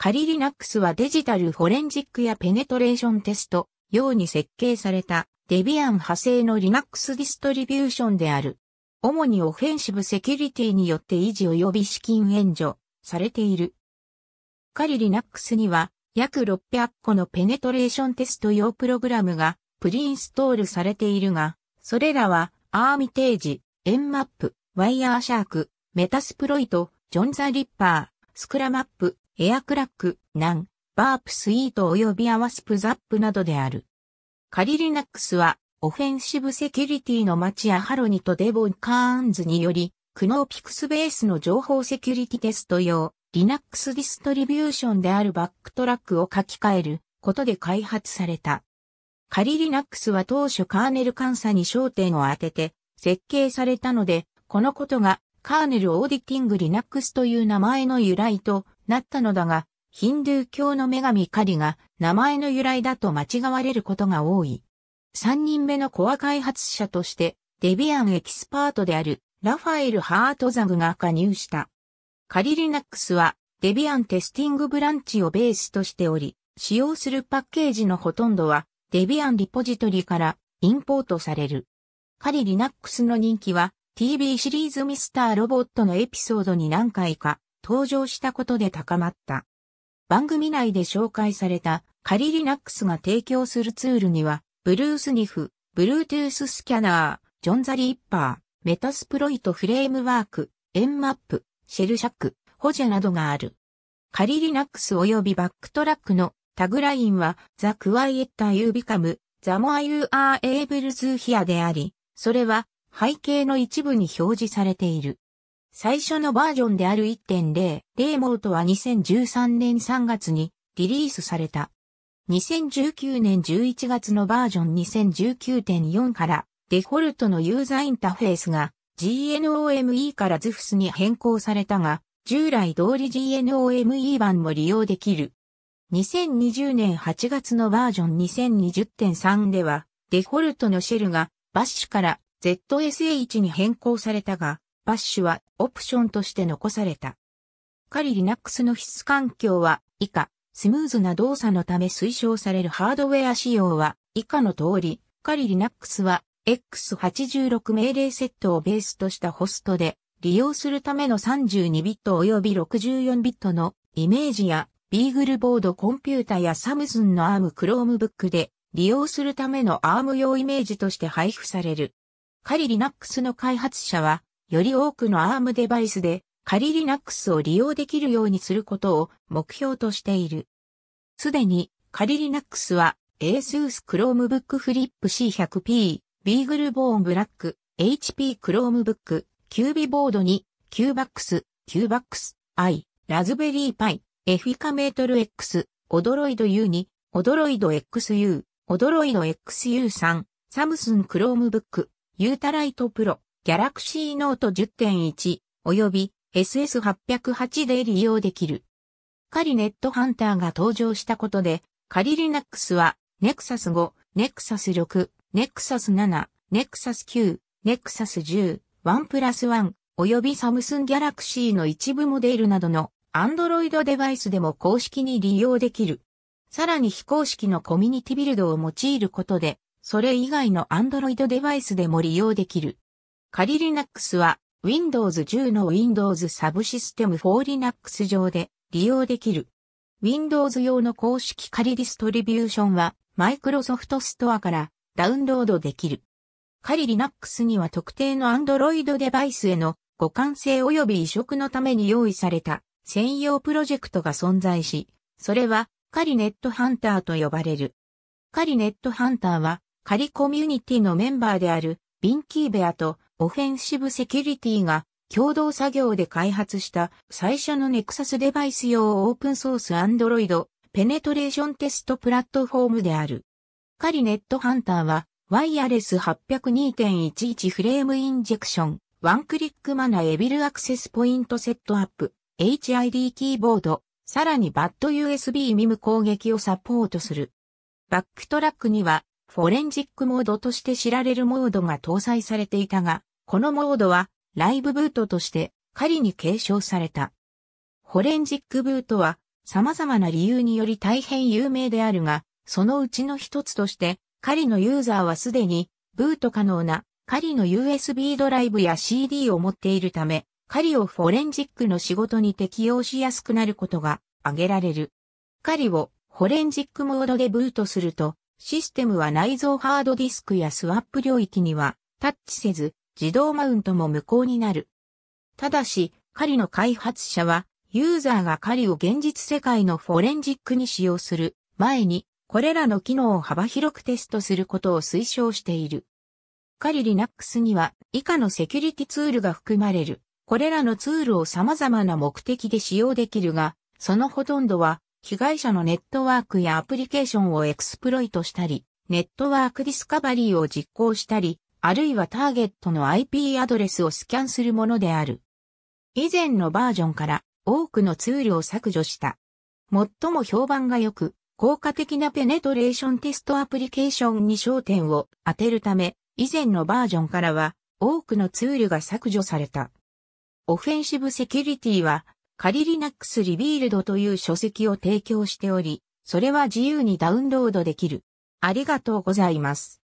仮リナックスはデジタルフォレンジックやペネトレーションテスト用に設計されたデビアン派生のリナックスディストリビューションである。主にオフェンシブセキュリティによって維持及び資金援助されている。仮リナックスには約600個のペネトレーションテスト用プログラムがプリインストールされているが、それらはアーミテージ、エンマップ、ワイヤーシャーク、メタスプロイト、ジョンザリッパー、スクラマップ、エアクラック、ナン、バープスイート及びアワスプザップなどである。カリリナックスは、オフェンシブセキュリティの町やハロニとデボン・カーンズにより、クノーピクスベースの情報セキュリティテスト用、リナックスディストリビューションであるバックトラックを書き換えることで開発された。カリリナックスは当初カーネル監査に焦点を当てて設計されたので、このことがカーネルオーディティングリナックスという名前の由来となったのだが、ヒンドゥー教の女神カリが名前の由来だと間違われることが多い。3人目のコア開発者として、デビアンエキスパートであるラファエル・ハートザグが加入した。カリリナックスはデビアンテスティングブランチをベースとしており、使用するパッケージのほとんどはデビアンリポジトリからインポートされる。カリリナックスの人気は TV シリーズミスターロボットのエピソードに何回か登場したことで高まった。番組内で紹介されたカリリナックスが提供するツールには、ブルースニフ、ブルートゥーススキャナー、ジョンザリッパー、メタスプロイトフレームワーク、エンマップ、シェルシャック、ホジャなどがある。カリリナックス及びバックトラックのタグラインは、ザ・クワイエッタ・ユー・ビカム、ザ・モア・ユー・アー・エーブルズ・ヒアであり、それは背景の一部に表示されている。最初のバージョンである1.0、レイモートは2013年3月にリリースされた。2019年11月のバージョン2019.4からデフォルトのユーザーインターフェースが GNOME から ZFS に変更されたが、従来通り GNOME 版も利用できる。2020年8月のバージョン2020.3では、デフォルトのシェルがバッシュから ZSH に変更されたが、バッシュはオプションとして残された。仮リ Linux の必須環境は以下、スムーズな動作のため推奨されるハードウェア仕様は以下の通り、仮リ Linux は X86 命令セットをベースとしたホストで利用するための32ビット及び64ビットのイメージやビーグルボードコンピュータやサムズンの ARM Chromebook で利用するための ARM 用イメージとして配布される。仮リ Linux の開発者はより多くの ARM デバイスで仮 Linux を利用できるようにすることを目標としている。すでに仮 Linux は ASUS Chromebook Flip C100P、Beagle Bone Black、HP Chromebook、Cube Board に Cubex、Cubex、i、Raspberry Pi、e f i c a m e t トル X、Odroid U に、Odroid XU、Odroid XU3、Samsung Chromebook、u t ユー i t e Pro、ギャラクシーノート10.1および SS808 で利用できる。仮ネットハンターが登場したことで、仮リナックスは Nexus 5、Nexus 6、Nexus 7、Nexus 9、Nexus 10、1プラス1よびサムスンギャラクシーの一部モデルなどの Android デバイスでも公式に利用できる。さらに非公式のコミュニティビルドを用いることで、それ以外の Android デバイスでも利用できる。カリリナックスは Windows 10の Windows サブシステム for Linux 上で利用できる。Windows 用の公式カリディストリビューションは Microsoft ストアからダウンロードできる。カリ Linux には特定の Android デバイスへの互換性及び移植のために用意された専用プロジェクトが存在し、それはカリネットハンターと呼ばれる。カリネットハンターはカリコミュニティのメンバーであるビンキーベアとオフェンシブセキュリティが共同作業で開発した最初のネクサスデバイス用オープンソースアンドロイドペネトレーションテストプラットフォームである。カリネットハンターはワイヤレス802.11フレームインジェクション、ワンクリックマナエビルアクセスポイントセットアップ、HID キーボード、さらにバッド USB ミム攻撃をサポートする。バックトラックにはフォレンジックモードとして知られるモードが搭載されていたが、このモードはライブブートとして仮に継承された。フォレンジックブートは様々な理由により大変有名であるが、そのうちの一つとして仮のユーザーはすでにブート可能な仮の USB ドライブや CD を持っているため、仮をフォレンジックの仕事に適用しやすくなることが挙げられる。仮をフォレンジックモードでブートすると、システムは内蔵ハードディスクやスワップ領域にはタッチせず、自動マウントも無効になる。ただし、狩りの開発者は、ユーザーが狩りを現実世界のフォレンジックに使用する前に、これらの機能を幅広くテストすることを推奨している。狩り Linux には以下のセキュリティツールが含まれる。これらのツールを様々な目的で使用できるが、そのほとんどは被害者のネットワークやアプリケーションをエクスプロイトしたり、ネットワークディスカバリーを実行したり、あるいはターゲットの IP アドレスをスキャンするものである。以前のバージョンから多くのツールを削除した。最も評判が良く、効果的なペネトレーションテストアプリケーションに焦点を当てるため、以前のバージョンからは多くのツールが削除された。オフェンシブセキュリティは、仮リナックスリビールドという書籍を提供しており、それは自由にダウンロードできる。ありがとうございます。